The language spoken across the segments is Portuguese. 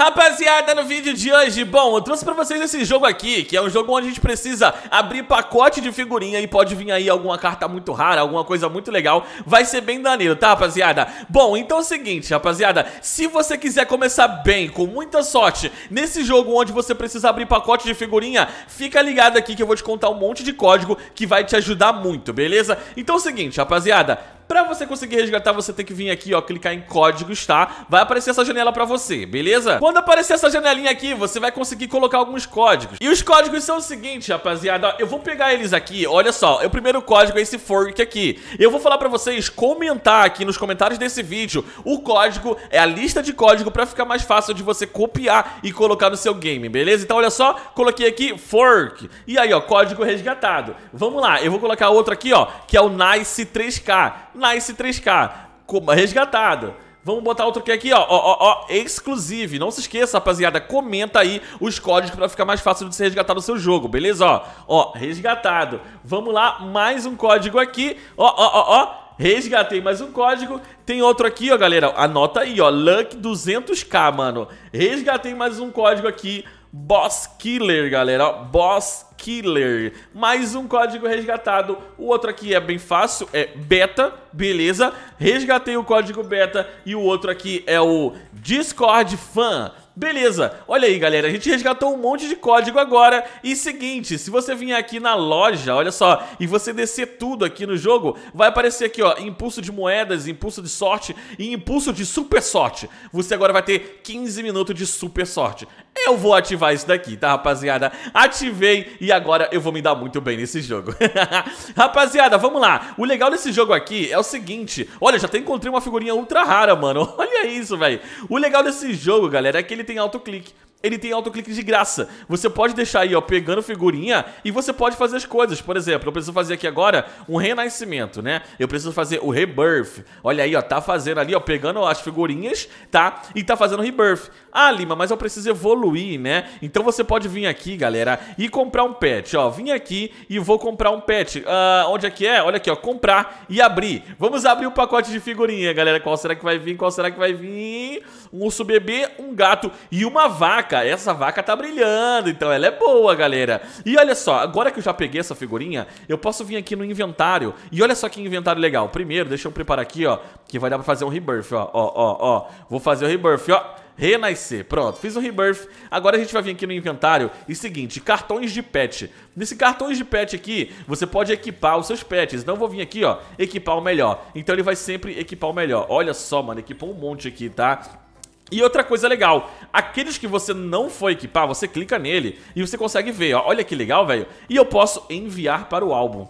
Rapaziada, no vídeo de hoje, bom, eu trouxe pra vocês esse jogo aqui, que é um jogo onde a gente precisa abrir pacote de figurinha e pode vir aí alguma carta muito rara, alguma coisa muito legal, vai ser bem danilo, tá rapaziada? Bom, então é o seguinte, rapaziada, se você quiser começar bem, com muita sorte, nesse jogo onde você precisa abrir pacote de figurinha, fica ligado aqui que eu vou te contar um monte de código que vai te ajudar muito, beleza? Então é o seguinte, rapaziada, Pra você conseguir resgatar, você tem que vir aqui, ó, clicar em códigos, tá? Vai aparecer essa janela pra você, beleza? Quando aparecer essa janelinha aqui, você vai conseguir colocar alguns códigos. E os códigos são o seguinte, rapaziada, eu vou pegar eles aqui, olha só, o primeiro código é esse fork aqui. Eu vou falar pra vocês comentar aqui nos comentários desse vídeo o código, é a lista de código pra ficar mais fácil de você copiar e colocar no seu game, beleza? Então olha só, coloquei aqui fork, e aí ó, código resgatado. Vamos lá, eu vou colocar outro aqui ó, que é o nice 3k. Nice 3K, resgatado. Vamos botar outro aqui, ó, ó, ó, ó, exclusive. Não se esqueça, rapaziada, comenta aí os códigos para ficar mais fácil de você resgatar no seu jogo, beleza? Ó, ó, resgatado. Vamos lá, mais um código aqui. Ó, ó, ó, ó. Resgatei mais um código. Tem outro aqui, ó, galera. Anota aí, ó. Luck 200k, mano. Resgatei mais um código aqui. Boss Killer, galera, ó, Boss Killer. Mais um código resgatado. O outro aqui é bem fácil, é beta, beleza? Resgatei o código beta e o outro aqui é o Discord Fan. Beleza, olha aí galera, a gente resgatou um monte de código agora E seguinte, se você vir aqui na loja, olha só E você descer tudo aqui no jogo Vai aparecer aqui ó, impulso de moedas, impulso de sorte E impulso de super sorte Você agora vai ter 15 minutos de super sorte eu vou ativar isso daqui, tá, rapaziada? Ativei e agora eu vou me dar muito bem nesse jogo. rapaziada, vamos lá. O legal desse jogo aqui é o seguinte. Olha, já até encontrei uma figurinha ultra rara, mano. Olha isso, velho. O legal desse jogo, galera, é que ele tem autoclique ele tem autoclique de graça. Você pode deixar aí, ó, pegando figurinha e você pode fazer as coisas. Por exemplo, eu preciso fazer aqui agora um renascimento, né? Eu preciso fazer o rebirth. Olha aí, ó, tá fazendo ali, ó, pegando as figurinhas, tá? E tá fazendo rebirth. Ah, Lima, mas eu preciso evoluir, né? Então você pode vir aqui, galera, e comprar um pet, ó. Vim aqui e vou comprar um pet. Uh, onde é que é? Olha aqui, ó, comprar e abrir. Vamos abrir o pacote de figurinha, galera. Qual será que vai vir? Qual será que vai vir? um urso bebê, um gato e uma vaca. Essa vaca tá brilhando, então ela é boa, galera. E olha só, agora que eu já peguei essa figurinha, eu posso vir aqui no inventário. E olha só que inventário legal. Primeiro, deixa eu preparar aqui, ó, que vai dar pra fazer um rebirth, ó. Ó, ó, ó. Vou fazer o rebirth, ó. Renascer. Pronto, fiz o rebirth. Agora a gente vai vir aqui no inventário e seguinte, cartões de pet. Nesse cartões de pet aqui, você pode equipar os seus pets. Então eu vou vir aqui, ó, equipar o melhor. Então ele vai sempre equipar o melhor. Olha só, mano, equipou um monte aqui, tá? E outra coisa legal, aqueles que você não foi equipar, você clica nele e você consegue ver, ó, olha que legal, velho. E eu posso enviar para o álbum.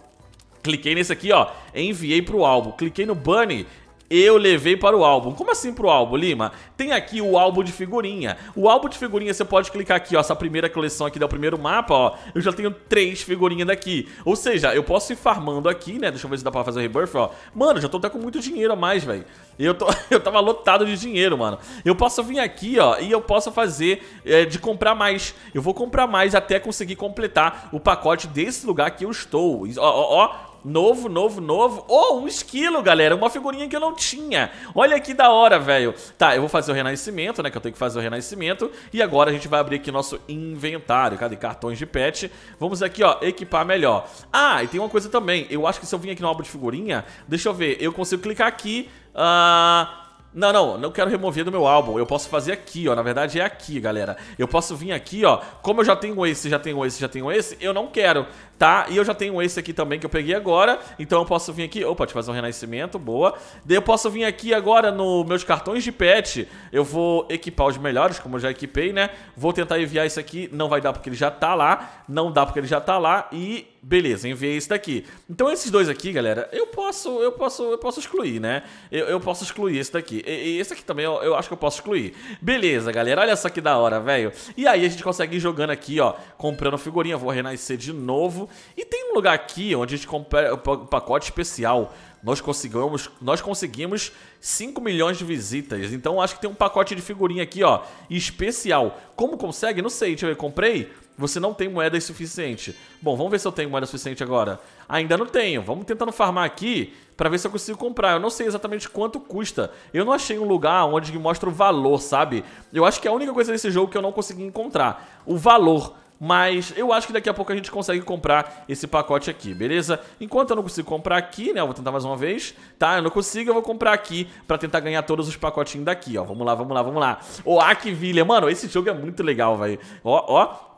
Cliquei nesse aqui, ó, enviei para o álbum. Cliquei no Bunny eu levei para o álbum. Como assim para o álbum, Lima? Tem aqui o álbum de figurinha. O álbum de figurinha você pode clicar aqui, ó, essa primeira coleção aqui, do o primeiro mapa, ó. Eu já tenho três figurinhas daqui. Ou seja, eu posso ir farmando aqui, né? Deixa eu ver se dá para fazer o rebirth, ó. Mano, já tô até com muito dinheiro a mais, velho. Eu, tô, eu tava lotado de dinheiro, mano. Eu posso vir aqui, ó, e eu posso fazer é, de comprar mais. Eu vou comprar mais até conseguir completar o pacote desse lugar que eu estou. Ó, ó, ó Novo, novo, novo. Oh, um esquilo, galera. Uma figurinha que eu não tinha. Olha que da hora, velho. Tá, eu vou fazer o renascimento, né? Que eu tenho que fazer o renascimento. E agora a gente vai abrir aqui nosso inventário. Cadê? Cartões de pet. Vamos aqui, ó, equipar melhor. Ah, e tem uma coisa também. Eu acho que se eu vim aqui no álbum de figurinha, deixa eu ver. Eu consigo clicar aqui. Ah... Uh... Não, não, não quero remover do meu álbum. Eu posso fazer aqui, ó. Na verdade é aqui, galera. Eu posso vir aqui, ó. Como eu já tenho esse, já tenho esse, já tenho esse, eu não quero tá? E eu já tenho esse aqui também que eu peguei agora, então eu posso vir aqui, opa, te fazer um renascimento, boa. Daí eu posso vir aqui agora nos meus cartões de pet, eu vou equipar os melhores, como eu já equipei, né? Vou tentar enviar isso aqui, não vai dar porque ele já tá lá, não dá porque ele já tá lá e beleza, enviei esse daqui. Então esses dois aqui, galera, eu posso, eu posso, eu posso excluir, né? Eu, eu posso excluir esse daqui. E, e esse aqui também eu, eu, acho que eu posso excluir. Beleza, galera, olha só que da hora, velho. E aí a gente consegue ir jogando aqui, ó, comprando figurinha, vou renascer de novo e tem um lugar aqui onde a gente compra um pacote especial. Nós conseguimos, nós conseguimos 5 milhões de visitas. Então acho que tem um pacote de figurinha aqui, ó, especial. Como consegue? Não sei, deixa eu ver, comprei. Você não tem moeda suficiente. Bom, vamos ver se eu tenho moeda suficiente agora. Ainda não tenho. Vamos tentando farmar aqui para ver se eu consigo comprar. Eu não sei exatamente quanto custa. Eu não achei um lugar onde mostra o valor, sabe? Eu acho que é a única coisa desse jogo que eu não consegui encontrar. O valor. Mas eu acho que daqui a pouco a gente consegue comprar esse pacote aqui, beleza? Enquanto eu não consigo comprar aqui, né? Eu vou tentar mais uma vez, tá? Eu não consigo, eu vou comprar aqui pra tentar ganhar todos os pacotinhos daqui, ó. Vamos lá, vamos lá, vamos lá. O Akvilha, mano, esse jogo é muito legal, velho. Ó, ó.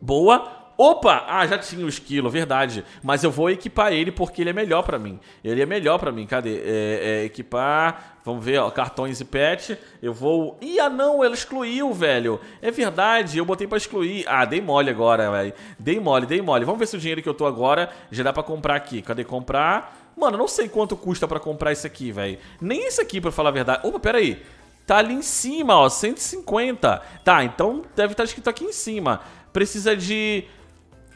Boa, Opa! Ah, já tinha o esquilo, verdade. Mas eu vou equipar ele porque ele é melhor pra mim. Ele é melhor pra mim. Cadê? É, é, equipar. Vamos ver, ó. Cartões e pet. Eu vou. Ih, ah não, ela excluiu, velho. É verdade, eu botei pra excluir. Ah, dei mole agora, velho. Dei mole, dei mole. Vamos ver se o dinheiro que eu tô agora já dá pra comprar aqui. Cadê comprar? Mano, não sei quanto custa pra comprar isso aqui, velho. Nem isso aqui, pra falar a verdade. Opa, peraí. aí. Tá ali em cima, ó. 150. Tá, então deve estar tá escrito aqui em cima. Precisa de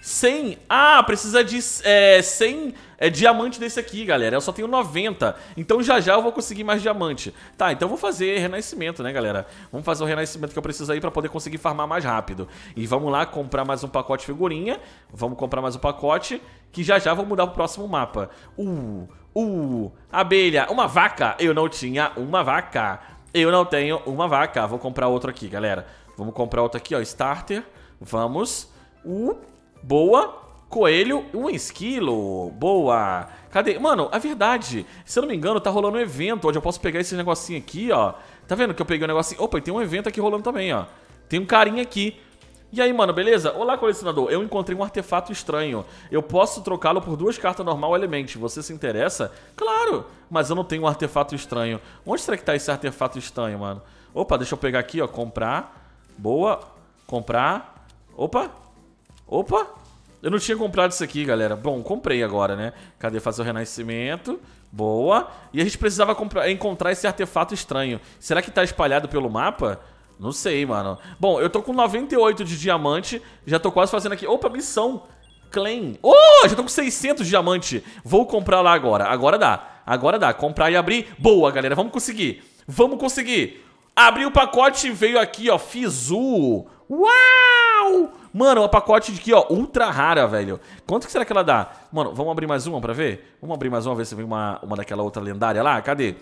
100. Ah, precisa de é, 100 é, diamante desse aqui, galera. Eu só tenho 90. Então já já eu vou conseguir mais diamante. Tá, então eu vou fazer renascimento, né, galera? Vamos fazer o renascimento que eu preciso aí pra poder conseguir farmar mais rápido. E vamos lá comprar mais um pacote de figurinha. Vamos comprar mais um pacote. Que já já vou mudar pro próximo mapa. Uh, uh, abelha, uma vaca. Eu não tinha uma vaca. Eu não tenho uma vaca. Vou comprar outro aqui, galera. Vamos comprar outro aqui, ó. Starter. Vamos. Uh, Boa. Coelho, um esquilo. Boa. Cadê? Mano, A é verdade. Se eu não me engano, tá rolando um evento onde eu posso pegar esse negocinho aqui, ó. Tá vendo que eu peguei um negocinho? Opa, e tem um evento aqui rolando também, ó. Tem um carinha aqui. E aí, mano, beleza? Olá, colecionador. Eu encontrei um artefato estranho. Eu posso trocá-lo por duas cartas normal element. Você se interessa? Claro, mas eu não tenho um artefato estranho. Onde será que tá esse artefato estranho, mano? Opa, deixa eu pegar aqui, ó. Comprar. Boa. Comprar. Opa, Opa! Eu não tinha comprado isso aqui, galera. Bom, comprei agora, né? Cadê fazer o renascimento? Boa. E a gente precisava encontrar esse artefato estranho. Será que tá espalhado pelo mapa? Não sei, mano. Bom, eu tô com 98 de diamante. Já tô quase fazendo aqui... Opa, missão! Claim. Oh, já tô com 600 de diamante. Vou comprar lá agora. Agora dá. Agora dá. Comprar e abrir. Boa, galera. Vamos conseguir. Vamos conseguir. Abri o pacote e veio aqui, ó. Fizu. Uau! Mano, é uma pacote de aqui, ó, ultra rara, velho. Quanto que será que ela dá? Mano, vamos abrir mais uma pra ver? Vamos abrir mais uma, ver se vem uma, uma daquela outra lendária lá. Cadê?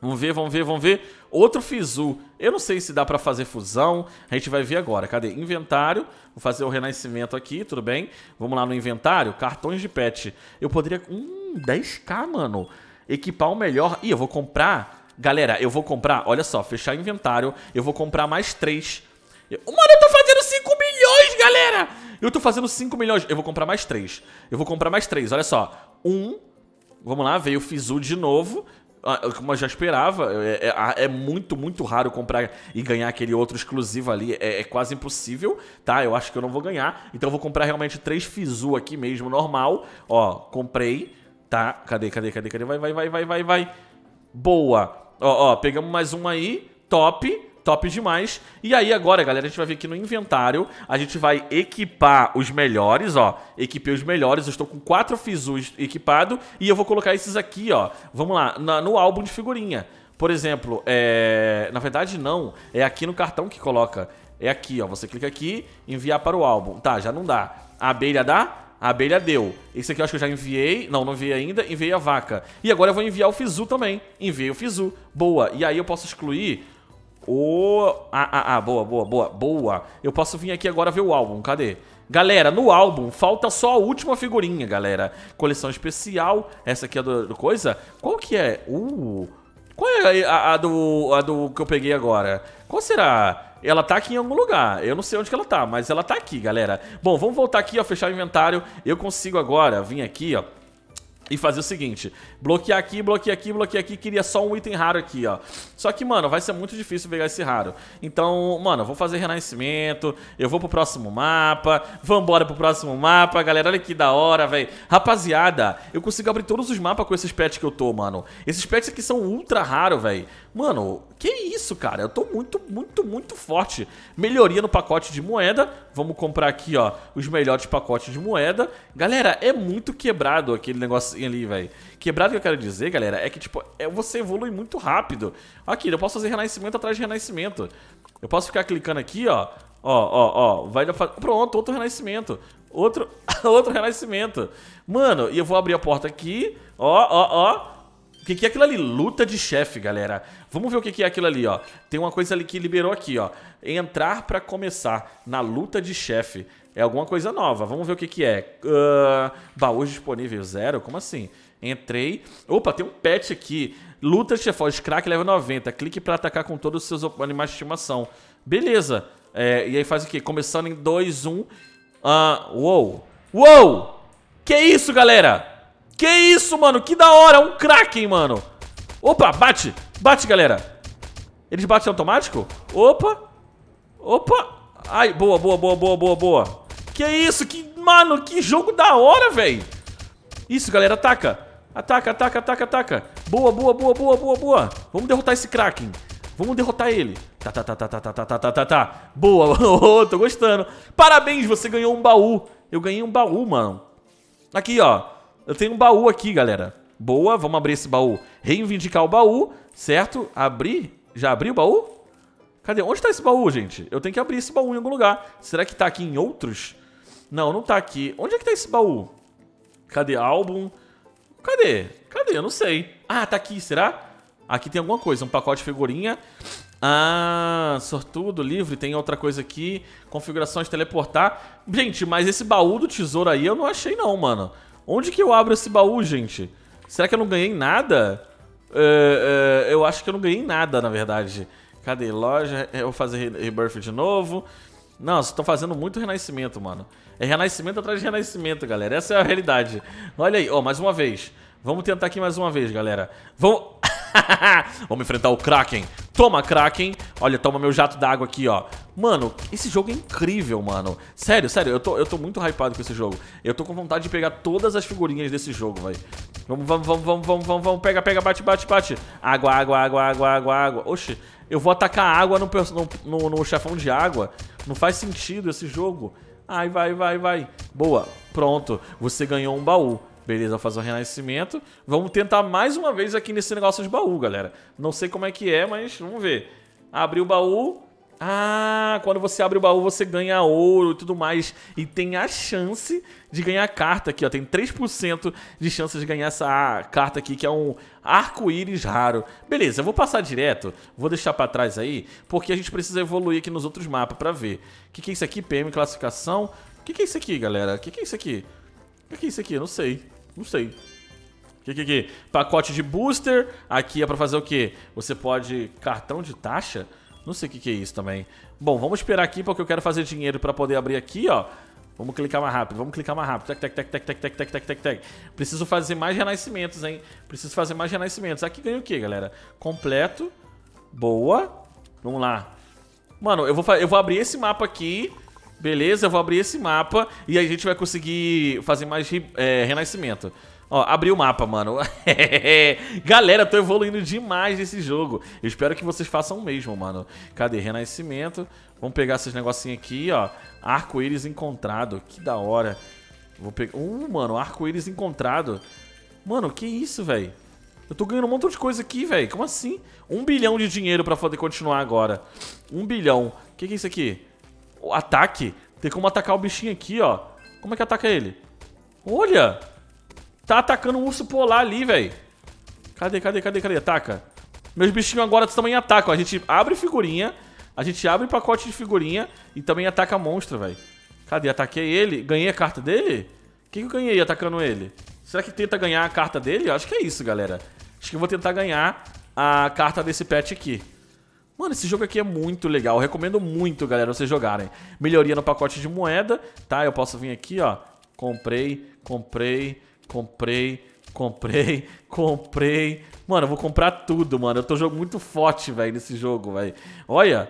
Vamos ver, vamos ver, vamos ver. Outro Fizu. Eu não sei se dá pra fazer fusão. A gente vai ver agora. Cadê? Inventário. Vou fazer o renascimento aqui, tudo bem. Vamos lá no inventário. Cartões de pet. Eu poderia... Hum, 10k, mano. Equipar o melhor. Ih, eu vou comprar... Galera, eu vou comprar... Olha só, fechar inventário. Eu vou comprar mais três. Eu... Mano, eu tô fazendo galera! Eu tô fazendo 5 milhões. Eu vou comprar mais 3. Eu vou comprar mais 3. Olha só. 1. Um, vamos lá, veio o Fizu de novo. Ah, como eu já esperava, é, é, ah, é, muito, muito raro comprar e ganhar aquele outro exclusivo ali. É, é, quase impossível, tá? Eu acho que eu não vou ganhar. Então eu vou comprar realmente três Fizu aqui mesmo, normal. Ó, comprei, tá? Cadê, cadê, cadê, cadê? Vai, vai, vai, vai, vai, vai. Boa. Ó, ó, pegamos mais um aí. Top top demais. E aí agora, galera, a gente vai vir aqui no inventário, a gente vai equipar os melhores, ó. Equipei os melhores, eu estou com quatro Fizus equipado e eu vou colocar esses aqui, ó. Vamos lá, na, no álbum de figurinha. Por exemplo, é... na verdade não, é aqui no cartão que coloca. É aqui, ó, você clica aqui, enviar para o álbum. Tá, já não dá. A abelha dá? A abelha deu. Esse aqui eu acho que eu já enviei. Não, não enviei ainda. Enviei a vaca. E agora eu vou enviar o Fizu também. Enviei o Fizu. Boa. E aí eu posso excluir o... Oh, ah, ah, ah, boa, boa, boa, boa. Eu posso vir aqui agora ver o álbum, cadê? Galera, no álbum, falta só a última figurinha, galera. Coleção especial, essa aqui é do, do coisa. Qual que é? Uh... Qual é a, a, do, a do que eu peguei agora? Qual será? Ela tá aqui em algum lugar. Eu não sei onde que ela tá, mas ela tá aqui, galera. Bom, vamos voltar aqui, ó, fechar o inventário. Eu consigo agora vir aqui, ó, e fazer o seguinte, bloquear aqui, bloquear aqui, bloquear aqui, queria só um item raro aqui, ó. Só que, mano, vai ser muito difícil pegar esse raro. Então, mano, eu vou fazer renascimento, eu vou pro próximo mapa, vambora pro próximo mapa, galera, olha que da hora, velho. Rapaziada, eu consigo abrir todos os mapas com esses pets que eu tô, mano. Esses pets aqui são ultra raro, velho. Mano, que isso, cara? Eu tô muito, muito, muito forte. Melhoria no pacote de moeda. Vamos comprar aqui, ó, os melhores pacotes de moeda. Galera, é muito quebrado aquele negocinho ali, velho. Quebrado que eu quero dizer, galera, é que, tipo, é, você evolui muito rápido. Aqui, eu posso fazer renascimento atrás de renascimento. Eu posso ficar clicando aqui, ó. Ó, ó, ó, vai fazer... Pronto, outro renascimento. Outro, outro renascimento. Mano, e eu vou abrir a porta aqui. Ó, ó, ó. O que, que é aquilo ali? Luta de chefe, galera. Vamos ver o que, que é aquilo ali, ó. Tem uma coisa ali que liberou aqui, ó. Entrar para começar na luta de chefe. É alguma coisa nova. Vamos ver o que, que é. Uh, baús disponível zero? Como assim? Entrei. Opa, tem um pet aqui. Luta de chefões, crack leva 90. Clique para atacar com todos os seus animais de estimação. Beleza. É, e aí faz o quê? Começando em 2, 1. Um. Uh, uou. Uou! Que isso, galera? Que isso, mano, que da hora, um Kraken, mano Opa, bate, bate, galera Eles batem automático? Opa, opa Ai, boa, boa, boa, boa, boa, boa Que isso, que, mano, que jogo da hora, velho Isso, galera, ataca Ataca, ataca, ataca, ataca Boa, boa, boa, boa, boa, boa Vamos derrotar esse Kraken Vamos derrotar ele. Tá, tá, tá, tá, tá, tá, tá, tá, tá, tá. tá. Boa, tô gostando. Parabéns, você ganhou um baú. Eu ganhei um baú, mano. Aqui, ó. Eu tenho um baú aqui, galera. Boa, vamos abrir esse baú. Reivindicar o baú, certo? Abrir. Já abri o baú? Cadê? Onde tá esse baú, gente? Eu tenho que abrir esse baú em algum lugar. Será que tá aqui em outros? Não, não tá aqui. Onde é que tá esse baú? Cadê? Álbum. Cadê? Cadê? Eu não sei. Ah, tá aqui, será? Aqui tem alguma coisa, um pacote de figurinha. Ah, sortudo, livre, tem outra coisa aqui. Configurações, teleportar. Gente, mas esse baú do tesouro aí eu não achei não, mano. Onde que eu abro esse baú, gente? Será que eu não ganhei nada? Uh, uh, eu acho que eu não ganhei nada, na verdade. Cadê? Loja, eu vou fazer rebirth de novo. Nossa, estão fazendo muito renascimento, mano. É renascimento atrás de renascimento, galera. Essa é a realidade. Olha aí, ó, oh, mais uma vez. Vamos tentar aqui mais uma vez, galera. Vamos... Vamos enfrentar o Kraken. Toma, Kraken. Olha, toma meu jato d'água aqui, ó. Mano, esse jogo é incrível, mano. Sério, sério, eu tô, eu tô muito hypado com esse jogo. Eu tô com vontade de pegar todas as figurinhas desse jogo, velho. Vamos, vamos, vamos, vamos, vamos, vamos, vamos. Pega, pega, bate, bate, bate. Água, água, água, água, água, água. Oxi, eu vou atacar água no, no, no chefão de água. Não faz sentido esse jogo. Ai, vai, vai, vai. Boa, pronto. Você ganhou um baú. Beleza, fazer o renascimento. Vamos tentar mais uma vez aqui nesse negócio de baú, galera. Não sei como é que é, mas vamos ver. Abri o baú. Ah, quando você abre o baú você ganha ouro e tudo mais. E tem a chance de ganhar carta aqui, ó. Tem 3% de chance de ganhar essa carta aqui, que é um arco-íris raro. Beleza, eu vou passar direto. Vou deixar pra trás aí, porque a gente precisa evoluir aqui nos outros mapas pra ver. O que, que é isso aqui? PM, classificação. O que, que é isso aqui, galera? O que, que é isso aqui? O que, que é isso aqui? Eu não sei. Não sei. O Que, que, é que? Pacote de booster. Aqui é pra fazer o quê? Você pode... Cartão de taxa? Não sei o que, que é isso também. Bom, vamos esperar aqui porque eu quero fazer dinheiro para poder abrir aqui, ó. Vamos clicar mais rápido, vamos clicar mais rápido. Tec, tec, tec, tec, tec, tec, tec, tec, tec, tec. Preciso fazer mais renascimentos, hein? Preciso fazer mais renascimentos. Aqui ganha o quê, galera? Completo. Boa. Vamos lá. Mano, eu vou, eu vou abrir esse mapa aqui Beleza, eu vou abrir esse mapa e a gente vai conseguir fazer mais é, renascimento. Ó, abri o mapa, mano. Galera, tô evoluindo demais nesse jogo. Eu espero que vocês façam o mesmo, mano. Cadê? Renascimento. Vamos pegar esses negocinhos aqui, ó. Arco-íris encontrado. Que da hora. Vou pegar... Uh, mano, arco-íris encontrado. Mano, que isso, velho? Eu tô ganhando um montão de coisa aqui, velho. Como assim? Um bilhão de dinheiro pra poder continuar agora. Um bilhão. O que, que é isso aqui? O ataque. Tem como atacar o bichinho aqui, ó. Como é que ataca ele? Olha! Tá atacando um urso polar ali, velho. Cadê, cadê, cadê, cadê? Ataca. Meus bichinhos agora também atacam. A gente abre figurinha. A gente abre pacote de figurinha. E também ataca monstro, velho. Cadê? Ataquei ele. Ganhei a carta dele? O que, que eu ganhei atacando ele? Será que tenta ganhar a carta dele? Eu acho que é isso, galera. Acho que eu vou tentar ganhar a carta desse pet aqui. Mano, esse jogo aqui é muito legal. Eu recomendo muito, galera, vocês jogarem. Melhoria no pacote de moeda, tá? Eu posso vir aqui, ó. Comprei, comprei, comprei, comprei, comprei. Mano, eu vou comprar tudo, mano. Eu tô jogo muito forte, velho, nesse jogo, velho. Olha.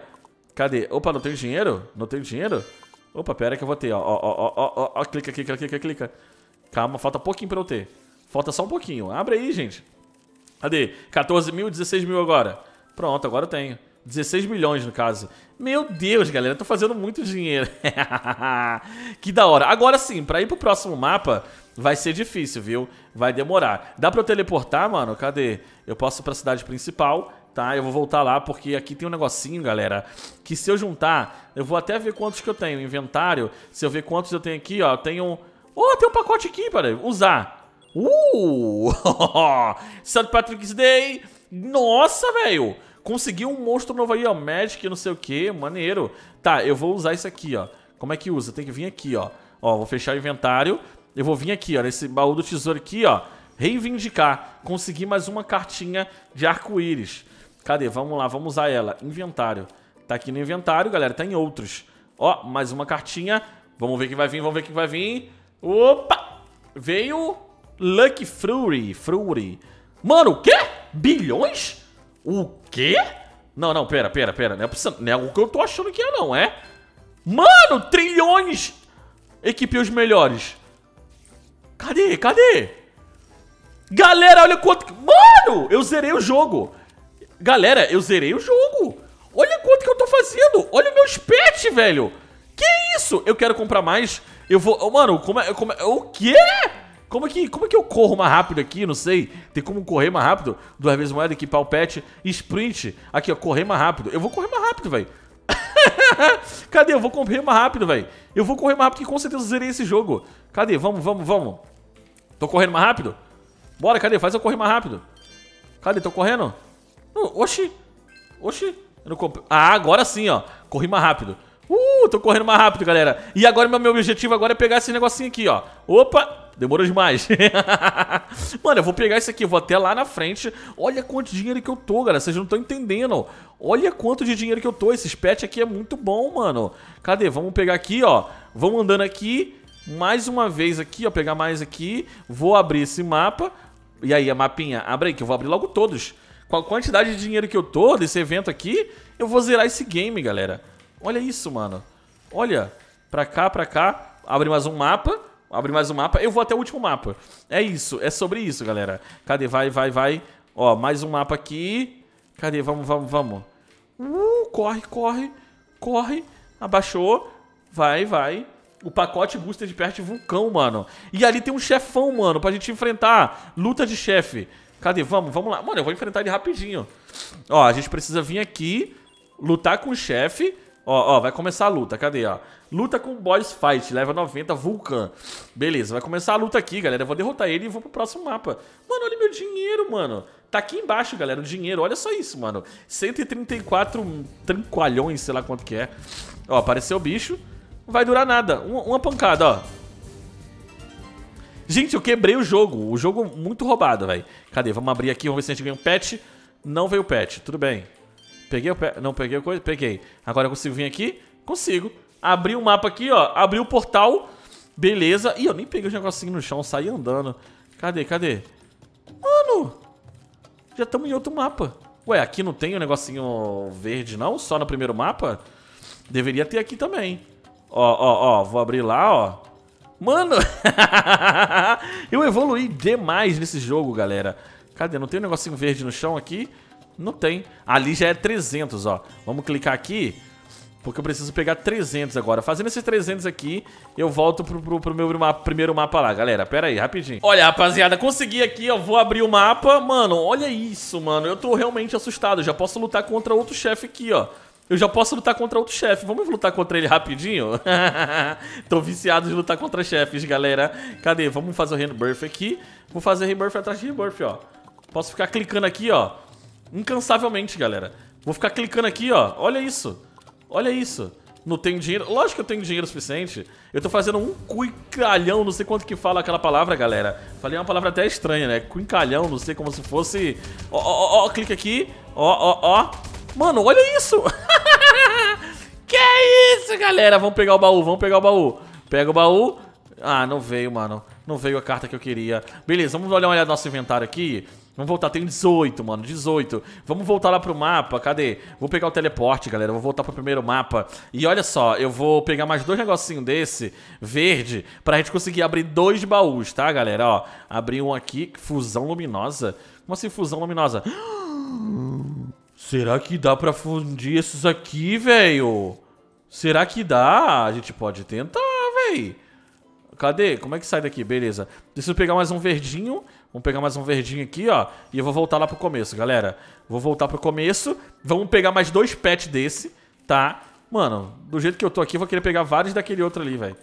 Cadê? Opa, não tenho dinheiro? Não tenho dinheiro? Opa, pera que eu vou ter, ó. Ó, ó, ó, ó, ó. Clica, clica, clica, clica. Calma, falta pouquinho pra eu ter. Falta só um pouquinho. Abre aí, gente. Cadê? 14 mil, 16 mil agora. Pronto, agora eu tenho. 16 milhões, no caso. Meu Deus, galera, tô fazendo muito dinheiro. que da hora. Agora sim, pra ir pro próximo mapa, vai ser difícil, viu? Vai demorar. Dá pra eu teleportar, mano? Cadê? Eu posso ir pra cidade principal, tá? Eu vou voltar lá, porque aqui tem um negocinho, galera, que se eu juntar, eu vou até ver quantos que eu tenho. Inventário, se eu ver quantos eu tenho aqui, ó, eu tenho... Oh, tem um pacote aqui, para Usar. Uh! St. Patrick's Day! Nossa, velho! Consegui um monstro novo aí, ó. Magic, não sei o que, maneiro. Tá, eu vou usar isso aqui, ó. Como é que usa? Tem que vir aqui, ó. Ó, vou fechar o inventário. Eu vou vir aqui, ó, nesse baú do tesouro aqui, ó. Reivindicar. Consegui mais uma cartinha de arco-íris. Cadê? Vamos lá, vamos usar ela. Inventário. Tá aqui no inventário, galera. Tá em outros. Ó, mais uma cartinha. Vamos ver o que vai vir, vamos ver o que vai vir. Opa! Veio Lucky Fury. Fury. Mano, o quê? Bilhões? O quê? Não, não, pera, pera, pera. Não é, possível, não é algo que eu tô achando que é, não, é? Mano, trilhões! Equipe os melhores. Cadê? Cadê? Galera, olha quanto... Mano, eu zerei o jogo. Galera, eu zerei o jogo. Olha quanto que eu tô fazendo. Olha meus pets, velho. Que isso? Eu quero comprar mais. Eu vou... Mano, como é... Como é... O quê? Como é que, como é que eu corro mais rápido aqui? Não sei. Tem como correr mais rápido? Duas vezes moeda, equipar o pet. Sprint. Aqui, ó. Correr mais rápido. Eu vou correr mais rápido, velho. Cadê? Eu vou correr mais rápido, velho. Eu vou correr mais rápido que com certeza eu zerei esse jogo. Cadê? Vamos, vamos, vamos. Tô correndo mais rápido? Bora, cadê? Faz eu correr mais rápido. Cadê? Tô correndo? Não, oxi. Oxi. Comp... Ah, agora sim, ó. Corri mais rápido. Uh, tô correndo mais rápido, galera. E agora meu objetivo agora é pegar esse negocinho aqui, ó. Opa, demorou demais. Mano, eu vou pegar isso aqui, vou até lá na frente. Olha quanto dinheiro que eu tô, galera. Vocês não estão entendendo. Olha quanto de dinheiro que eu tô. Esse pet aqui é muito bom, mano. Cadê? Vamos pegar aqui, ó. Vamos andando aqui. Mais uma vez aqui, ó. Pegar mais aqui. Vou abrir esse mapa. E aí, a mapinha, abre aí que eu vou abrir logo todos. Com a quantidade de dinheiro que eu tô desse evento aqui, eu vou zerar esse game, galera. Olha isso, mano. Olha. Pra cá, pra cá. Abre mais um mapa. Abre mais um mapa. Eu vou até o último mapa. É isso, é sobre isso, galera. Cadê? Vai, vai, vai. Ó, mais um mapa aqui. Cadê? Vamos, vamos, vamos. Uh, corre, corre, corre. Abaixou. Vai, vai. O pacote Booster de Pert Vulcão, mano. E ali tem um chefão, mano, pra gente enfrentar. Luta de chefe. Cadê? Vamos, vamos lá. Mano, eu vou enfrentar ele rapidinho. Ó, a gente precisa vir aqui, lutar com o chefe, Ó, ó, vai começar a luta, cadê, ó? Luta com boss fight, leva 90, Vulcan. Beleza, vai começar a luta aqui, galera. Eu vou derrotar ele e vou pro próximo mapa. Mano, olha meu dinheiro, mano. Tá aqui embaixo, galera, o dinheiro. Olha só isso, mano. 134 trinqualhões, sei lá quanto que é. Ó, apareceu o bicho. Não vai durar nada. Uma, uma pancada, ó. Gente, eu quebrei o jogo. O jogo muito roubado, velho. Cadê? Vamos abrir aqui, vamos ver se a gente ganha um pet. Não veio o pet, tudo bem. Peguei o Não peguei a coisa? Peguei. Agora eu consigo vir aqui? Consigo. Abri o mapa aqui, ó. Abri o portal. Beleza. Ih, eu nem peguei os negocinhos no chão. Saí andando. Cadê? Cadê? Mano! Já estamos em outro mapa. Ué, aqui não tem o um negocinho verde, não? Só no primeiro mapa? Deveria ter aqui também. Ó, ó, ó. Vou abrir lá, ó. Mano! eu evoluí demais nesse jogo, galera. Cadê? Não tem um negocinho verde no chão aqui? Não tem. Ali já é 300, ó. Vamos clicar aqui, porque eu preciso pegar 300 agora. Fazendo esses 300 aqui, eu volto pro, pro, pro meu mapa, primeiro mapa lá, galera. Pera aí, rapidinho. Olha, rapaziada, consegui aqui, eu vou abrir o mapa. Mano, olha isso, mano. Eu tô realmente assustado. Eu já posso lutar contra outro chefe aqui, ó. Eu já posso lutar contra outro chefe. Vamos lutar contra ele rapidinho? Tô viciado de lutar contra chefes, galera. Cadê? Vamos fazer o Rebirth aqui. Vou fazer Rebirth atrás de Rebirth, ó. Posso ficar clicando aqui, ó. Incansavelmente, galera. Vou ficar clicando aqui, ó. Olha isso. Olha isso. Não tenho dinheiro. Lógico que eu tenho dinheiro suficiente. Eu tô fazendo um cuicalhão, não sei quanto que fala aquela palavra, galera. Falei uma palavra até estranha, né? Cuicalhão, não sei como se fosse. Ó, ó, ó, clica aqui. Ó, ó, ó. Mano, olha isso. que isso, galera? Vamos pegar o baú, vamos pegar o baú. Pega o baú. Ah, não veio, mano. Não veio a carta que eu queria. Beleza, vamos olhar uma olhada no nosso inventário aqui. Vamos voltar, tem 18, mano, 18. Vamos voltar lá pro mapa, cadê? Vou pegar o teleporte, galera, vou voltar pro primeiro mapa. E olha só, eu vou pegar mais dois negocinhos desse, verde, pra gente conseguir abrir dois baús, tá, galera? Ó, abri um aqui, fusão luminosa. Como assim fusão luminosa? Será que dá pra fundir esses aqui, velho? Será que dá? A gente pode tentar, velho. Cadê? Como é que sai daqui? Beleza. Preciso pegar mais um verdinho Vamos pegar mais um verdinho aqui, ó. E eu vou voltar lá pro começo, galera. Vou voltar pro começo. Vamos pegar mais dois pets desse, tá? Mano, do jeito que eu tô aqui, eu vou querer pegar vários daquele outro ali, velho.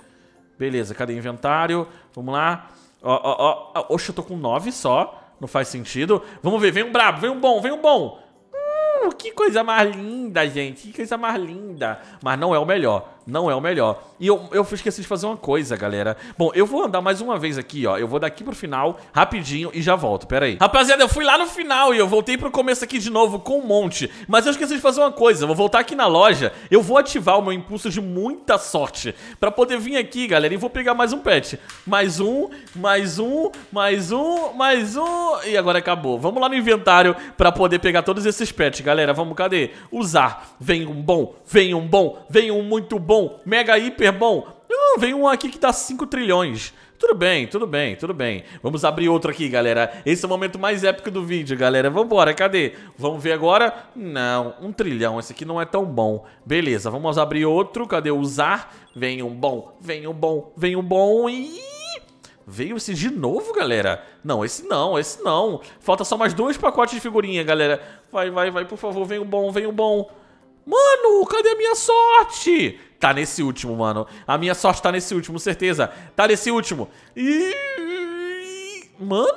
Beleza, cadê o inventário? Vamos lá. Ó, ó, ó. Oxe, eu tô com nove só. Não faz sentido. Vamos ver, vem um brabo, vem um bom, vem um bom. Hum, que coisa mais linda, gente. Que coisa mais linda. Mas não é o melhor não é o melhor. E eu, eu esqueci de fazer uma coisa, galera. Bom, eu vou andar mais uma vez aqui, ó. Eu vou daqui pro final, rapidinho, e já volto. Pera aí. Rapaziada, eu fui lá no final e eu voltei pro começo aqui de novo com um monte. Mas eu esqueci de fazer uma coisa. Eu vou voltar aqui na loja. Eu vou ativar o meu impulso de muita sorte pra poder vir aqui, galera, e vou pegar mais um pet. Mais um, mais um, mais um, mais um. E agora acabou. Vamos lá no inventário pra poder pegar todos esses pets, galera. Vamos, cadê? Usar. Vem um bom, vem um bom, vem um muito bom bom, mega hiper bom. Hum, vem um aqui que dá 5 trilhões. Tudo bem, tudo bem, tudo bem. Vamos abrir outro aqui, galera. Esse é o momento mais épico do vídeo, galera. Vambora, cadê? Vamos ver agora? Não, um trilhão. Esse aqui não é tão bom. Beleza, vamos abrir outro. Cadê usar? Vem um bom, vem um bom, vem um bom e... Veio esse de novo, galera? Não, esse não, esse não. Falta só mais dois pacotes de figurinha, galera. Vai, vai, vai, por favor, vem um bom, vem um bom. Mano, cadê a minha sorte? Tá nesse último, mano. A minha sorte tá nesse último, certeza. Tá nesse último. E... Mano?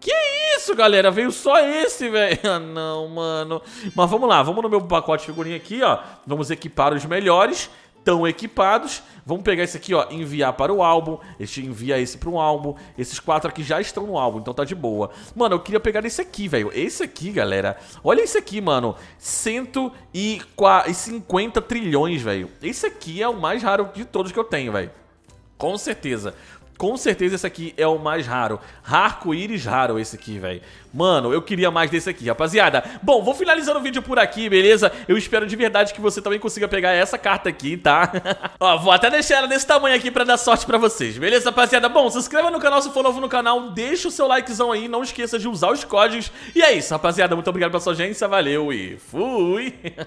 Que isso, galera? Veio só esse, velho. Ah, não, mano. Mas vamos lá. Vamos no meu pacote de figurinha aqui, ó. Vamos equipar os melhores tão equipados. Vamos pegar esse aqui, ó, enviar para o álbum. Este envia esse para um álbum. Esses quatro aqui já estão no álbum, então tá de boa. Mano, eu queria pegar esse aqui, velho. Esse aqui, galera. Olha esse aqui, mano. 150 trilhões, velho. Esse aqui é o mais raro de todos que eu tenho, velho. Com certeza. Com certeza esse aqui é o mais raro. Arco-íris raro esse aqui, velho. Mano, eu queria mais desse aqui, rapaziada. Bom, vou finalizando o vídeo por aqui, beleza? Eu espero de verdade que você também consiga pegar essa carta aqui, tá? Ó, vou até deixar ela desse tamanho aqui pra dar sorte pra vocês, beleza, rapaziada? Bom, se inscreva no canal se for novo no canal, deixa o seu likezão aí, não esqueça de usar os códigos. E é isso, rapaziada. Muito obrigado pela sua agência. valeu e fui!